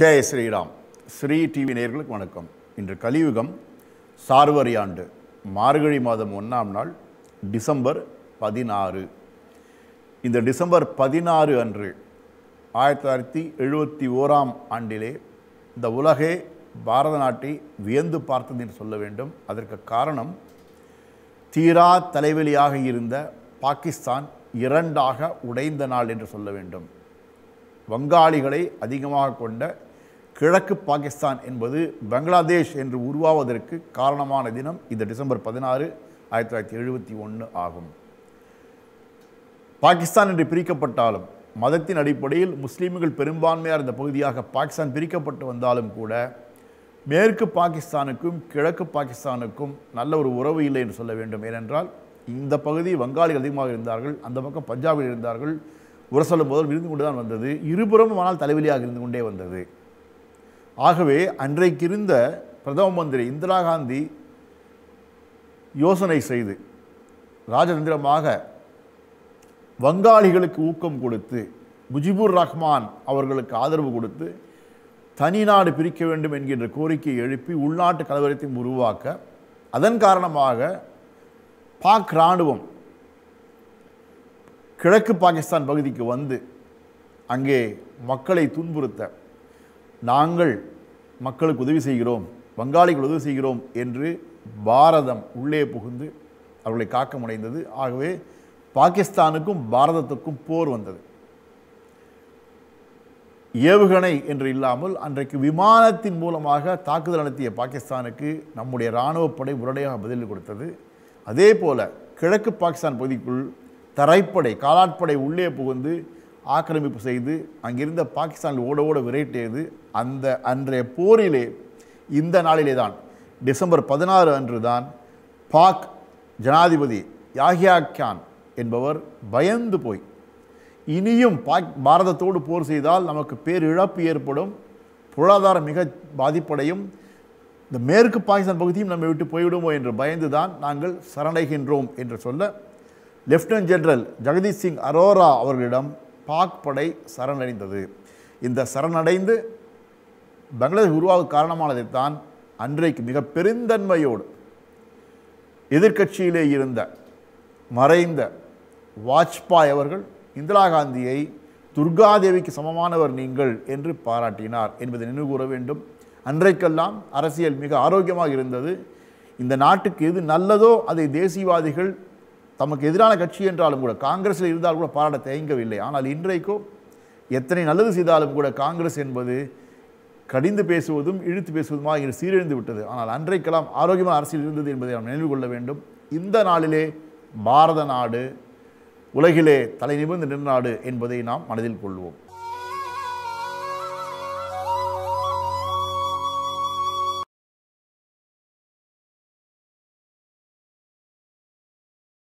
ஜெய ஸ்ரீராம் ஸ்ரீ டிவி நேர்களுக்கு வணக்கம் இன்று கலியுகம் சார்வரி ஆண்டு மார்கழி மாதம் ஒன்றாம் நாள் டிசம்பர் பதினாறு இந்த டிசம்பர் பதினாறு அன்று ஆயிரத்தி தொள்ளாயிரத்தி எழுபத்தி ஓராம் ஆண்டிலே இந்த உலகே பாரத நாட்டை வியந்து பார்த்தது என்று சொல்ல வேண்டும் அதற்கு காரணம் தீரா தலைவலியாக இருந்த பாகிஸ்தான் இரண்டாக உடைந்த நாள் என்று சொல்ல வேண்டும் வங்காளிகளை அதிகமாக கொண்ட கிழக்கு பாகிஸ்தான் என்பது பங்களாதேஷ் என்று உருவாவதற்கு காரணமான தினம் இந்த டிசம்பர் பதினாறு ஆயிரத்தி தொள்ளாயிரத்தி எழுபத்தி ஒன்று ஆகும் பாகிஸ்தான் என்று பிரிக்கப்பட்டாலும் மதத்தின் அடிப்படையில் முஸ்லீம்கள் பெரும்பான்மையாக இருந்த பகுதியாக பாகிஸ்தான் பிரிக்கப்பட்டு வந்தாலும் கூட மேற்கு பாகிஸ்தானுக்கும் கிழக்கு பாகிஸ்தானுக்கும் நல்ல ஒரு உறவு இல்லை என்று சொல்ல வேண்டும் ஏனென்றால் இந்த பகுதி வங்காளிகள் அதிகமாக இருந்தார்கள் அந்த பக்கம் பஞ்சாபில் இருந்தார்கள் உரசலும் போதும் இருந்து கொண்டு தான் வந்தது இருபுறமும் ஆனால் தலைவலியாக இருந்து கொண்டே வந்தது ஆகவே அன்றைக்கு இருந்த பிரதம மந்திரி இந்திரா காந்தி யோசனை செய்து ராஜதந்திரமாக வங்காளிகளுக்கு ஊக்கம் கொடுத்து முஜிபுர் ரஹ்மான் அவர்களுக்கு ஆதரவு கொடுத்து தனி நாடு பிரிக்க வேண்டும் என்கின்ற கோரிக்கையை எழுப்பி உள்நாட்டு கலவரத்தையும் உருவாக்க அதன் காரணமாக பாக் இராணுவம் கிழக்கு பாகிஸ்தான் பகுதிக்கு வந்து அங்கே மக்களை துன்புறுத்த நாங்கள் மக்களுக்கு உதவி செய்கிறோம் வங்காளிகள் உதவி செய்கிறோம் என்று பாரதம் உள்ளே புகுந்து அவர்களை காக்க முனைந்தது ஆகவே பாகிஸ்தானுக்கும் பாரதத்துக்கும் போர் வந்தது ஏவுகணை என்று இல்லாமல் அன்றைக்கு விமானத்தின் மூலமாக தாக்குதல் நடத்திய பாகிஸ்தானுக்கு நம்முடைய இராணுவப்படை உடனடியாக பதில் கொடுத்தது அதே போல் கிழக்கு பாகிஸ்தான் பகுதிக்குள் தரைப்படை காலாட்படை உள்ளே புகுந்து ஆக்கிரமிப்பு செய்து அங்கிருந்த பாகிஸ்தானில் ஓட ஓட விரைட்டியது அந்த அன்றைய போரிலே இந்த நாளிலே தான் டிசம்பர் பதினாறு அன்று தான் பாக் ஜனாதிபதி யாஹியா கான் என்பவர் பயந்து போய் இனியும் பாக் பாரதத்தோடு போர் செய்தால் நமக்கு பேரிழப்பு ஏற்படும் பொருளாதாரம் மிக பாதிப்படையும் இந்த மேற்கு பாகிஸ்தான் பகுதியும் நம்மை விட்டு போய்விடுமோ என்று பயந்து தான் நாங்கள் சரணைகின்றோம் என்று சொல்ல லெப்டினன்ட் ஜெனரல் ஜெகதீஷ் சிங் அரோரா அவர்களிடம் பாக் படை சரணடைந்தது இந்த சரணடைந்து பங்களாதேஷ் உருவாக காரணமானதைத்தான் அன்றைக்கு மிக பெருந்தன்மையோடு எதிர்கட்சியிலே இருந்த மறைந்த வாஜ்பாய் அவர்கள் இந்திரா காந்தியை துர்காதேவிக்கு சமமானவர் நீங்கள் என்று பாராட்டினார் என்பதை நினைவுகூற வேண்டும் அன்றைக்கெல்லாம் அரசியல் மிக ஆரோக்கியமாக இருந்தது இந்த நாட்டுக்கு எது நல்லதோ அதை தேசியவாதிகள் தமக்கு எதிரான கட்சி என்றாலும் கூட காங்கிரஸில் இருந்தால் கூட பாராட்ட தயங்கவில்லை ஆனால் இன்றைக்கோ எத்தனை நல்லது செய்தாலும் கூட காங்கிரஸ் என்பது கடிந்து பேசுவதும் இழுத்து பேசுவதுமா இங்கு சீரழிந்து விட்டது ஆனால் அன்றைக்கெல்லாம் ஆரோக்கியமான அரசியல் இருந்தது என்பதை நாம் நினைவு கொள்ள வேண்டும் இந்த நாளிலே பாரத நாடு உலகிலே தலை நிமிர்ந்து நின்று நாடு என்பதை நாம் மனதில் கொள்வோம்